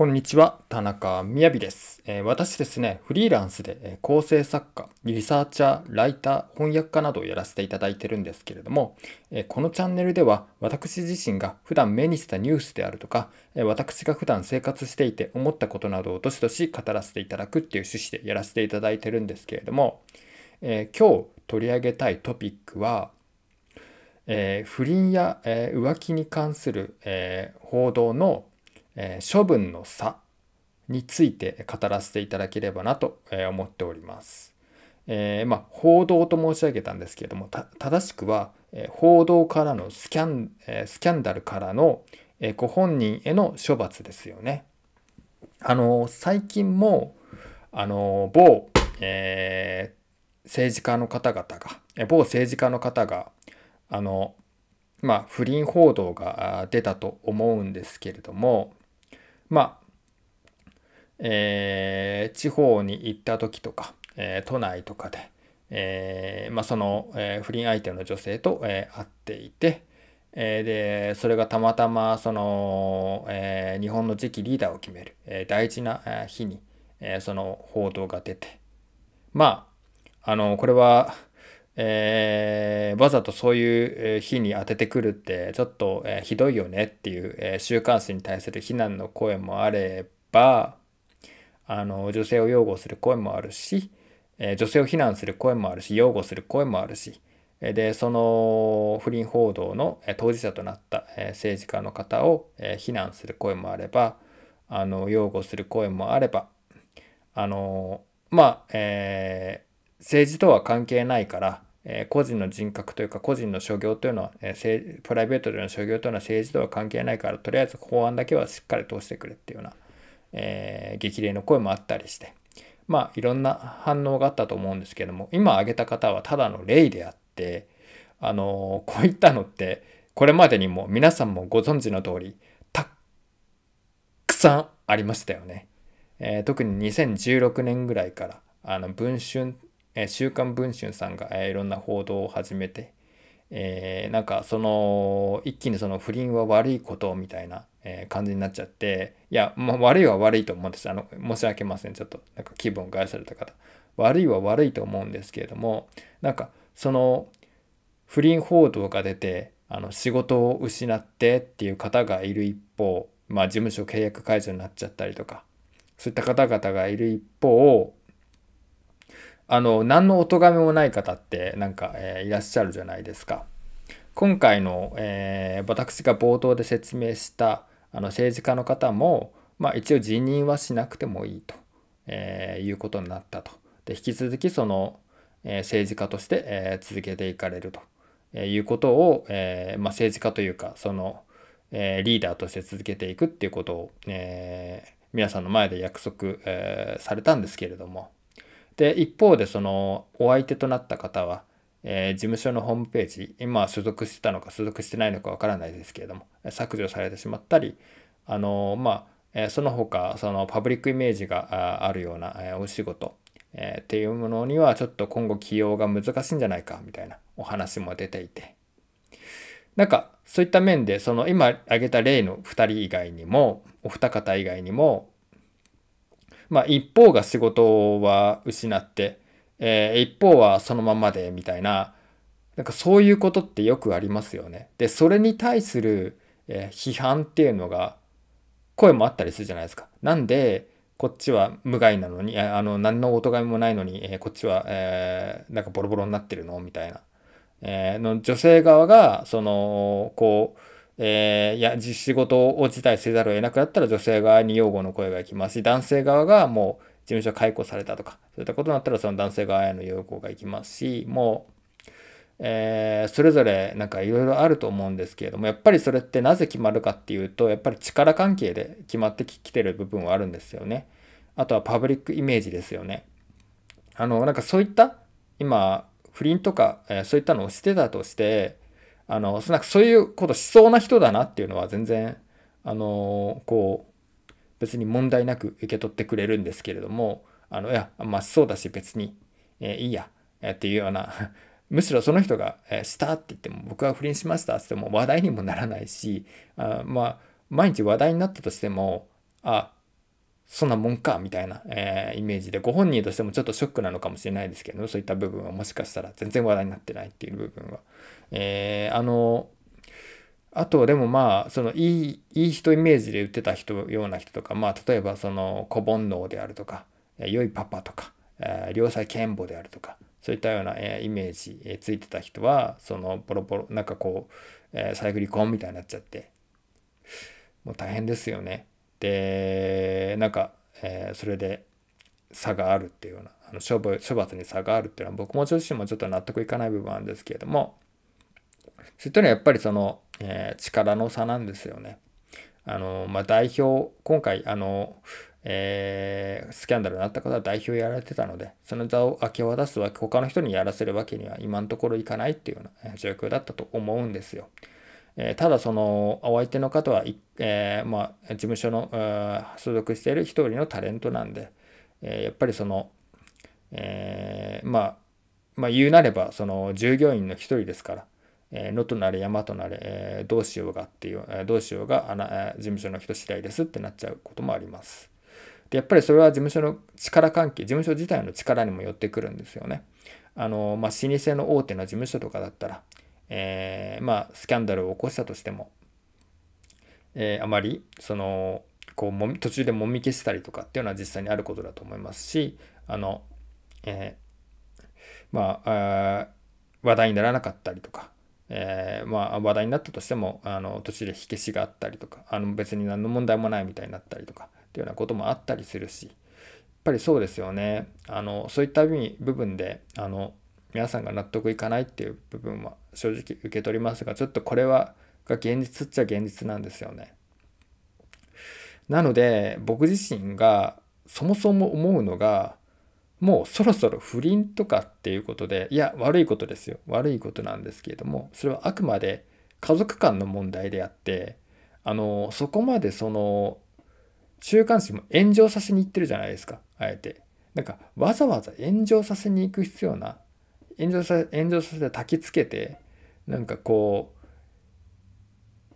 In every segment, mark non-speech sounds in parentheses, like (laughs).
こんにちは、田中みやびです、えー、私ですね、フリーランスで構成作家、リサーチャー、ライター、翻訳家などをやらせていただいてるんですけれども、えー、このチャンネルでは私自身が普段目にしたニュースであるとか、えー、私が普段生活していて思ったことなどをどしどし語らせていただくっていう趣旨でやらせていただいてるんですけれども、え今日取り上げたいトピックは、え不倫や、え浮気に関する、え報道のえ処分の差について語らせていただければなと思っております。えー、まあ、報道と申し上げたんですけれども正しくは、え報道からのスキャン、えスキャンダルからの、えご本人への処罰ですよね。あの最近もあの某、えー、政治家の方々が、え某政治家の方があのまあ、不倫報道が出たと思うんですけれども、まあ、えー、地方に行った時とか、えー、都内とかで、えー、まあ、その、え不倫相手の女性と、え会っていて、えでそれがたまたまその、え日本の次期リーダーを決める、え大事な日に、えその報道が出てまああのこれはえー、わざとそういう日に当ててくるってちょっと、えー、ひどいよねっていう、えー、週刊誌に対する非難の声もあればあの女性を擁護する声もあるし、え女性を非難する声もあるし擁護する声もあるしでその不倫報道の当事者となった、え政治家の方を、え非難する声もあればあの擁護する声もあればあのまあ、え政治とは関係ないからえ個人の人格というか個人の所業というのは、えプライベートでの所業というのは政治とは関係ないからとりあえず法案だけはしっかり通してくれっていうような、えー、激励の声もあったりしてまあいろんな反応があったと思うんですけども今挙げた方はただの例であってあのー、こういったのってこれまでにも皆さんもご存知の通りたくさんありましたよね。え特に2016年ぐらいからあの文春えー、週刊文春さんが、えー、いろんな報道を始めて、えー、なんかその一気にその不倫は悪いことみたいな、え感じになっちゃっていや、ま悪いは悪いと思うんですあの申し訳ませんちょっとなんか気分を害された方悪いは悪いと思うんですけれどもなんかその不倫報道が出てあの仕事を失ってっていう方がいる一方まあ事務所契約解除になっちゃったりとかそういった方々がいる一方あの何のお咎めもない方ってなんか、えー、いらっしゃるじゃないですか。今回の、えー、私が冒頭で説明したあの政治家の方も、まあ、一応辞任はしなくてもいいと、えー、いうことになったと。で引き続きその、えー、政治家として、えー、続けていかれると、えー、いうことを、えーまあ、政治家というかその、えー、リーダーとして続けていくっていうことを、えー、皆さんの前で約束、えー、されたんですけれども。で一方でそのお相手となった方は、えー、事務所のホームページ今所属してたのか所属してないのかわからないですけれども削除されてしまったりあのまあ、えその他そのパブリックイメージがあるような、えお仕事、えっていうものにはちょっと今後起用が難しいんじゃないかみたいなお話も出ていてなんかそういった面でその今挙げた例の2人以外にもお二方以外にもまあ、一方が仕事は失って、えー、一方はそのままでみたいな、なんかそういうことってよくありますよね。で、それに対する、えー、批判っていうのが、声もあったりするじゃないですか。なんで、こっちは無害なのに、あの、何のおがいもないのに、えー、こっちは、えー、なんかボロボロになってるのみたいな。えの女性側が、その、こう、えー、いや仕事を辞退せざるを得なくなったら女性側に擁護の声がいきますし男性側がもう事務所解雇されたとかそういったことになったらその男性側への擁護がいきますしもうえー、それぞれなんかいろいろあると思うんですけれどもやっぱりそれってなぜ決まるかっていうとやっぱり力関係で決まってきてる部分はあるんですよねあとはパブリックイメージですよねあのなんかそういった今不倫とか、えー、そういったのをしてたとしてあの、なんかそういうことしそうな人だなっていうのは全然、あの、こう、別に問題なく受け取ってくれるんですけれども、あの、いや、まあそうだし別に、えー、いいや、えー、っていうような (laughs) むしろその人が、えー、したって言っても、僕は不倫しましたって言っても話題にもならないし、あまあ、毎日話題になったとしても、あ、そんなもんかみたいな、えー、イメージでご本人としてもちょっとショックなのかもしれないですけどそういった部分はもしかしたら全然話題になってないっていう部分は。えー、あのあとでもまあそのいいいい人イメージで売ってた人ような人とか、まあ、例えばその子煩悩であるとか良いパパとか、えー、良妻賢母であるとかそういったような、えー、イメージ、えー、ついてた人はそのボロボロなんかこう、えー、サイクリみたいになっちゃってもう大変ですよね。でなんか、えー、それで差があるっていうようなあの処処罰に差があるっていうのは僕も自身もちょっと納得いかない部分なんですけれどもそれとったのはやっぱりその、えー、力の差なんですよね。あのまあ、代表今回あの、えー、スキャンダルになった方は代表やられてたのでその座を明け渡すわけ他の人にやらせるわけには今のところいかないっていうような状況だったと思うんですよ。えただそのお相手の方は、えー、まあ、事務所の、所属している一人のタレントなんで、えやっぱりその、えー、まあ、まあ、言うなればその従業員の一人ですから、えー、野となれ山となれ、えどうしようがっていう、えどうしようがあな、え事務所の人次第ですってなっちゃうこともあります。でやっぱりそれは事務所の力関係事務所自体の力にも寄ってくるんですよね。あのまあ、老舗の大手の事務所とかだったらえー、まあ、スキャンダルを起こしたとしても、えー、あまりそのこうも途中でもみ消したりとかっていうのは実際にあることだと思いますしあの、えー、まあ話題にならなかったりとか、えー、まあ、話題になったとしてもあの途中で火消しがあったりとかあの別に何の問題もないみたいになったりとかっていうようなこともあったりするしやっぱりそうですよねあのそういった部分であの皆さんが納得いかないっていう部分は正直受け取りますがちょっとこれはが現実っちゃ現実なんですよね。なので僕自身がそもそも思うのがもうそろそろ不倫とかっていうことでいや悪いことですよ悪いことなんですけれどもそれはあくまで家族間の問題であってあのそこまでその週刊誌も炎上させに行ってるじゃないですかあえてなんかわざわざ炎上させに行く必要な炎上さ炎上させて焚きつけてなんかこ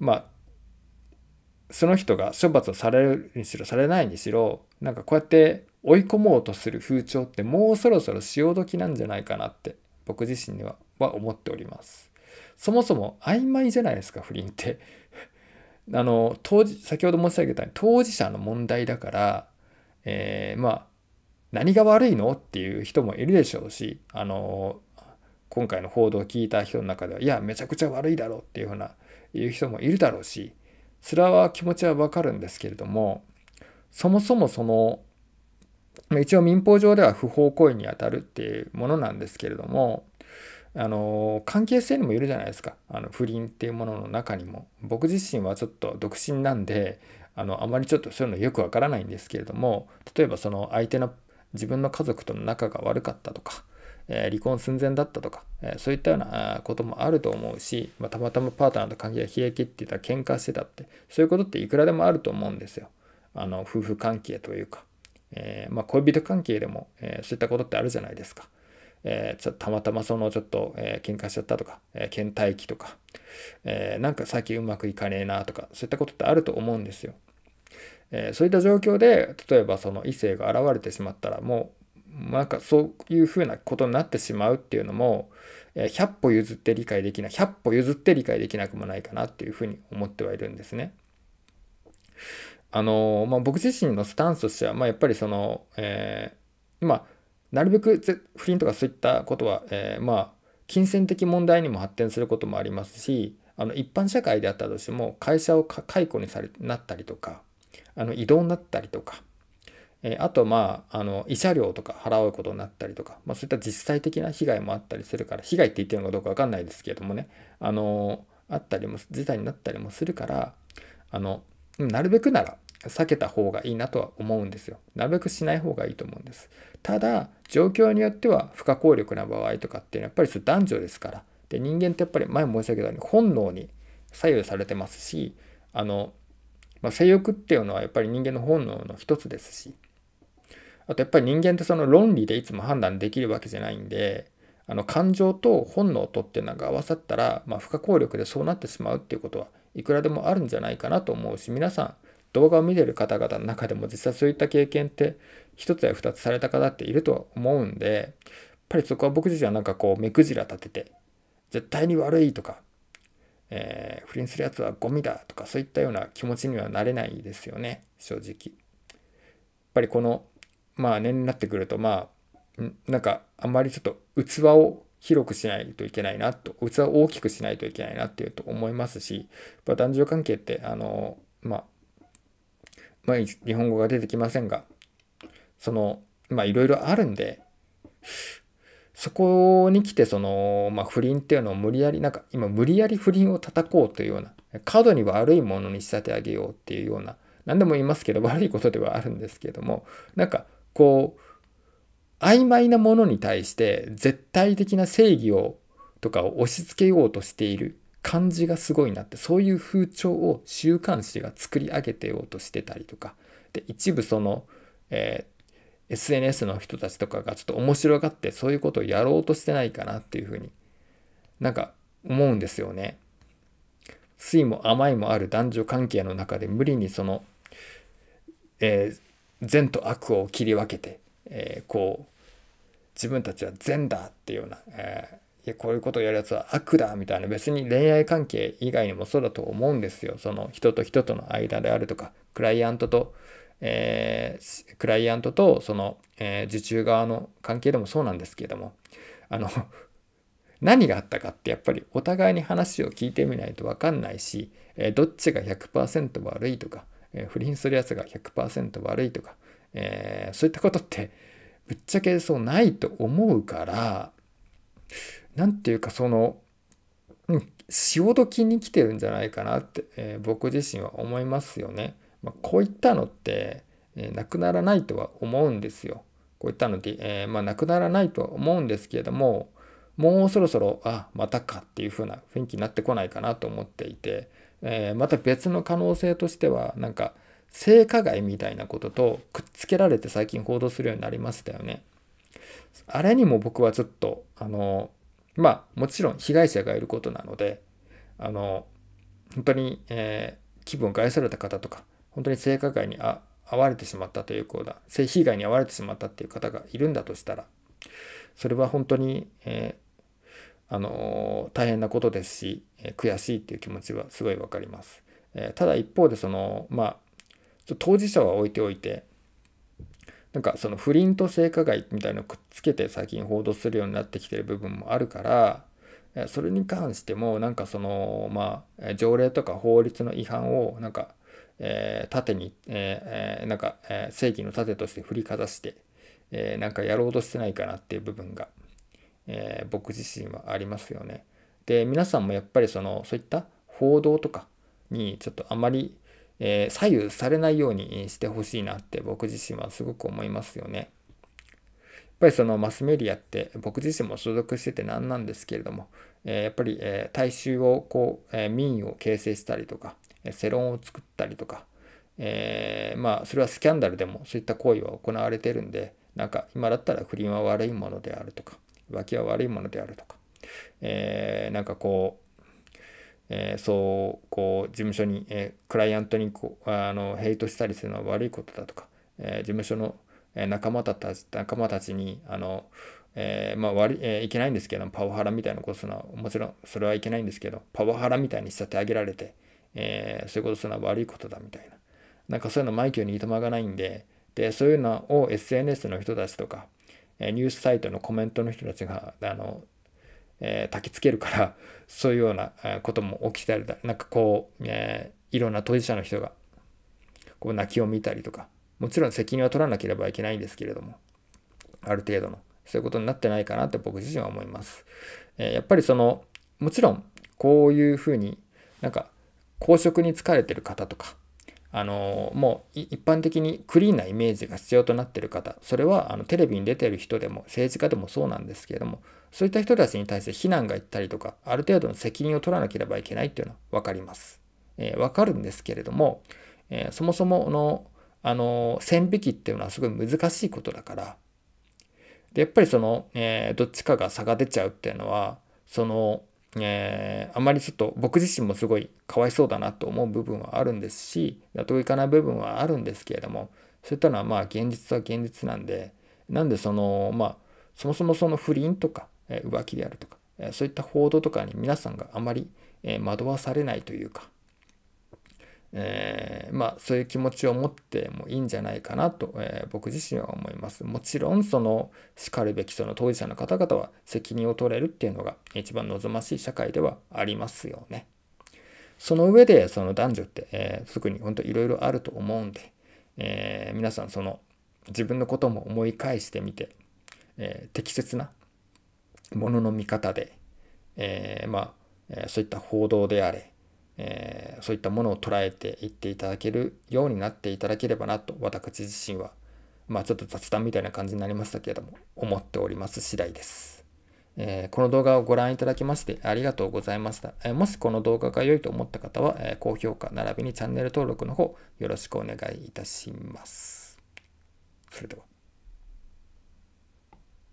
うまあその人が処罰をされるにしろされないにしろなんかこうやって追い込もうとする風潮ってもうそろそろ潮時なんじゃないかなって僕自身にはは思っておりますそもそも曖昧じゃないですか不倫って (laughs) あの当時先ほど申し上げたように当事者の問題だから、えー、まあ何が悪いのっていう人もいるでしょうしあの今回の報道を聞いた人の中では、いや、めちゃくちゃ悪いだろうっていうふうな、言う人もいるだろうし、それは気持ちはわかるんですけれども、そもそもその、一応民法上では不法行為にあたるっていうものなんですけれども、あの関係性にもよるじゃないですかあの不倫っていうものの中にも僕自身はちょっと独身なんであのあまりちょっとそういうのよくわからないんですけれども例えばその相手の自分の家族との仲が悪かったとかえ離婚寸前だったとか、えそういったようなこともあると思うし、またまたまパートナーと関係が冷え切ってた喧嘩してたってそういうことっていくらでもあると思うんですよあの夫婦関係というか、えー、まあ、恋人関係でも、えー、そういったことってあるじゃないですか、えー、ちょたまたまそのちょっと、えー、喧嘩しちゃったとか、え倦怠期とか、えなんか最近うまくいかねえなとかそういったことってあると思うんですよえそういった状況で例えばその異性が現れてしまったらもうなんかそういうふうなことになってしまうっていうのも100歩譲って理解できない100歩譲って理解できなくもないかなっていうふうに思ってはいるんですね。あのまあ、僕自身のスタンスとしては、まあ、やっぱりその、えー、まなるべく不倫とかそういったことは、えー、まあ、金銭的問題にも発展することもありますしあの一般社会であったとしても会社を解雇にされなったりとかあの異動になったりとかえあとまああの慰謝料とか払うことになったりとか、まあ、そういった実際的な被害もあったりするから被害って言ってるのかどうか分かんないですけれどもねあのあったりも事態になったりもするからあのなるべくなら避けた方がいいなとは思うんですよ。なるべくしない方がいいと思うんです。ただ状況によっては不可抗力な場合とかっていうのは、やっぱり男女ですからで人間ってやっぱり前申し上げたように本能に左右されてますしあの、まあ、性欲っていうのはやっぱり人間の本能の一つですしあとやっぱり人間ってその論理でいつも判断できるわけじゃないんで、あの感情と本能とっていうのが合わさったら、まあ、不可抗力でそうなってしまうっていうことはいくらでもあるんじゃないかなと思うし皆さん動画を見てる方々の中でも実際そういった経験って一つや二つされた方っているとは思うんでやっぱりそこは僕自身はなんかこう目くじら立てて絶対に悪いとか、えー、不倫するやつはゴミだとかそういったような気持ちにはなれないですよね正直。やっぱりこのまあ年になってくるとまあなんかあんまりちょっと器を広くしないといけないなと器を大きくしないといけないなっていうと思いますし男女関係ってあのまあ毎日、日本語が出てきませんがそのまあいろいろあるんでそこに来てその、まあ、不倫っていうのを無理やりなんか今無理やり不倫を叩こうというような過度に悪いものに仕立て上げようっていうような何でも言いますけど悪いことではあるんですけどもなんかこう曖昧なものに対して絶対的な正義をとかを押し付けようとしている感じがすごいなってそういう風潮を週刊誌が作り上げてようとしてたりとかで一部その、えー、SNS の人たちとかがちょっと面白がってそういうことをやろうとしてないかなっていうふうになんか思うんですよね。酸いも甘いもある男女関係の中で無理にその、えー、善と悪を切り分けて、えー、こう自分たちは善だっていうような、えー、いやこういうことをやるやつは悪だみたいな別に恋愛関係以外にもそうだと思うんですよその人と人との間であるとかクライアントと、えー、クライアントとその、えー、受注側の関係でもそうなんですけれどもあの (laughs) 何があったかってやっぱりお互いに話を聞いてみないと分かんないし、えどっちが100%悪いとかえ不倫するやつが100%悪いとか、えー、そういったことってぶっちゃけそうないと思うから何て言うかその、うん、潮時に来てるんじゃないかなって、えー、僕自身は思いますよね。まあ、こういったのって、えー、なくならないとは思うんですよ。こういったので、えー、まあ、なくならないとは思うんですけれどももうそろそろあまたかっていう風な雰囲気になってこないかなと思っていて。えー、また別の可能性としてはなんか性加害みたいなこととくっつけられて最近報道するようになりましたよね。あれにも僕はちょっとあのまあもちろん被害者がいることなのであの本当に、えー、気分を害された方とか本当に性加害にあ遭われてしまったというような性被害に遭われてしまったっていう方がいるんだとしたらそれは本当に、えー、あの大変なことですし、え悔しいっていう気持ちはすごい分かります。えただ一方でそのまあ当事者は置いておいてなんかその不倫と性加害みたいのをくっつけて最近報道するようになってきてる部分もあるからそれに関してもなんかそのまあ条例とか法律の違反をなんか、えー、盾に、えー、なんか、え正義の盾として振りかざして、えー、なんかやろうとしてないかなっていう部分がえー、僕自身はありますよね。で皆さんもやっぱりそのそういった報道とかにちょっとあまり、えー、左右されないようにしてほしいなって僕自身はすごく思いますよね。やっぱりそのマスメディアって僕自身も所属してて何なんですけれども、えー、やっぱり、えー、大衆をこう、えー、民意を形成したりとか、え世論を作ったりとか、えまあそれはスキャンダルでもそういった行為は行われてるんでなんか今だったら不倫は悪いものであるとか、浮気は悪いものであるとか、えー、なんかこう、えー、そうこう事務所に、えー、クライアントにこうあのヘイトしたりするのは悪いことだとか、えー、事務所の仲間たち仲間たちにあの、えー、まあ悪い,、えー、いけないんですけどパワハラみたいなことするのはもちろんそれはいけないんですけどパワハラみたいにゃってあげられて、えー、そういうことするのは悪いことだみたいななんかそういうのマイケルにいとまがないんででそういうのを SNS の人たちとかニュースサイトのコメントの人たちがあの、えー、焚きつけるから (laughs) そういうようなことも起きたりだなんかこう、えー、いろんな当事者の人がこう泣きを見たりとかもちろん責任は取らなければいけないんですけれどもある程度のそういうことになってないかなって僕自身は思います。えー、やっぱりそのもちろんこういうふうになんか公職に疲れてる方とかあのもう一般的にクリーンなイメージが必要となっている方それはあのテレビに出ている人でも政治家でもそうなんですけれどもそういった人たちに対して非難がいったりとかある程度の責任を取らなければいけないっていうのは分かります。えー、分かるんですけれども、えー、そもそものあの線引きっていうのはすごい難しいことだからでやっぱりその、えー、どっちかが差が出ちゃうっていうのはそのえー、あんまりちょっと僕自身もすごいかわいそうだなと思う部分はあるんですし納得いかない部分はあるんですけれどもそういったのはまあ現実は現実なんでなんでそのまあそもそもその不倫とか、えー、浮気であるとか、えー、そういった報道とかに皆さんがあまり、え惑わされないというか、えー、まあそういう気持ちを持ってもいいんじゃないかなと、えー、僕自身は思います。もちろんそのしかるべきその当事者の方々は責任を取れるっていうのが一番望ましい社会ではありますよね。その上でその男女って、えー、特に本当いろいろあると思うんで、えー、皆さんその自分のことも思い返してみて、えー、適切なものの見方で、えまあ、そういった報道であれえー、そういったものを捉えていっていただけるようになっていただければなと私自身はまあちょっと雑談みたいな感じになりましたけれども思っております次第です、えー、この動画をご覧いただきましてありがとうございました、えー、もしこの動画が良いと思った方は、え高評価並びにチャンネル登録の方よろしくお願いいたしますそれでは